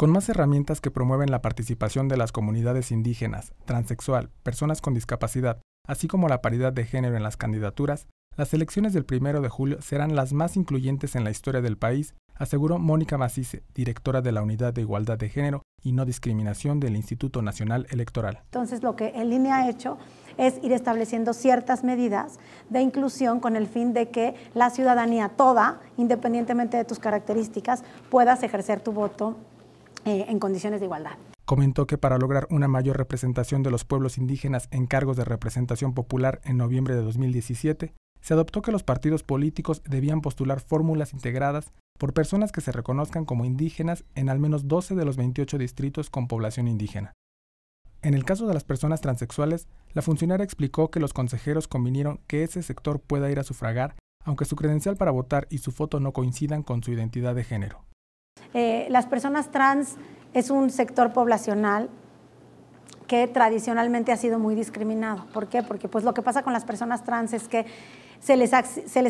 Con más herramientas que promueven la participación de las comunidades indígenas, transexual, personas con discapacidad, así como la paridad de género en las candidaturas, las elecciones del 1 de julio serán las más incluyentes en la historia del país, aseguró Mónica Macice, directora de la Unidad de Igualdad de Género y No Discriminación del Instituto Nacional Electoral. Entonces, lo que el INE ha hecho es ir estableciendo ciertas medidas de inclusión con el fin de que la ciudadanía toda, independientemente de tus características, puedas ejercer tu voto eh, en condiciones de igualdad. Comentó que para lograr una mayor representación de los pueblos indígenas en cargos de representación popular en noviembre de 2017, se adoptó que los partidos políticos debían postular fórmulas integradas por personas que se reconozcan como indígenas en al menos 12 de los 28 distritos con población indígena. En el caso de las personas transexuales, la funcionaria explicó que los consejeros convinieron que ese sector pueda ir a sufragar, aunque su credencial para votar y su foto no coincidan con su identidad de género. Eh, las personas trans es un sector poblacional que tradicionalmente ha sido muy discriminado. ¿Por qué? Porque pues, lo que pasa con las personas trans es que se les,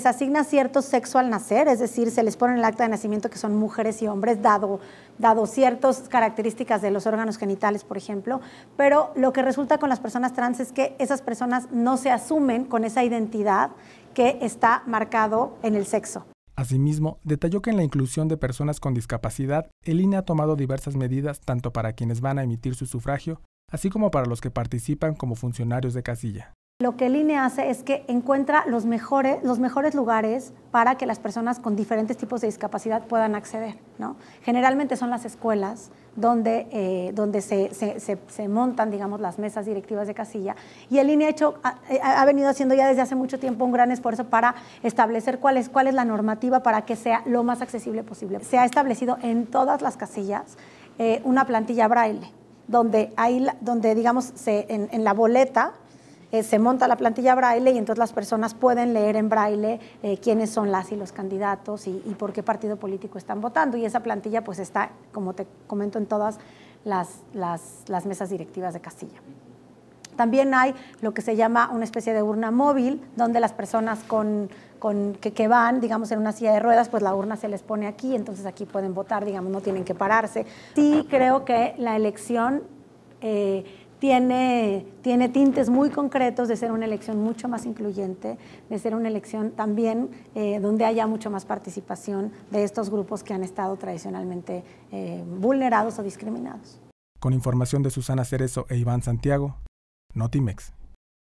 asigna cierto sexo al nacer, es decir, se les pone en el acta de nacimiento que son mujeres y hombres, dado, dado ciertas características de los órganos genitales, por ejemplo, pero lo que resulta con las personas trans es que esas personas no se asumen con esa identidad que está marcado en el sexo. Asimismo, detalló que en la inclusión de personas con discapacidad, el INE ha tomado diversas medidas tanto para quienes van a emitir su sufragio, así como para los que participan como funcionarios de casilla. Lo que el INE hace es que encuentra los mejores, los mejores lugares para que las personas con diferentes tipos de discapacidad puedan acceder. ¿no? Generalmente son las escuelas donde, eh, donde se, montan digamos, las mesas directivas de casilla. Y el INE ha, hecho, ha, venido haciendo ya desde hace mucho tiempo un gran esfuerzo para establecer cuál es, cuál es la normativa para que sea lo más accesible posible. Se ha establecido en todas las casillas eh, una plantilla braille donde, donde digamos, en la boleta eh, se monta la plantilla braille y entonces las personas pueden leer en braille eh, quiénes son las y los candidatos y, por qué partido político están votando. Y esa plantilla pues está, como te comento, en todas las, mesas directivas de Castilla. También hay lo que se llama una especie de urna móvil, donde las personas con, que, van, digamos, en una silla de ruedas, pues la urna se les pone aquí, entonces aquí pueden votar, digamos, no tienen que pararse. Sí creo que la elección eh, tiene, tintes muy concretos de ser una elección mucho más incluyente, de ser una elección también eh, donde haya mucho más participación de estos grupos que han estado tradicionalmente eh, vulnerados o discriminados. Con información de Susana Cerezo e Iván Santiago, Notimex.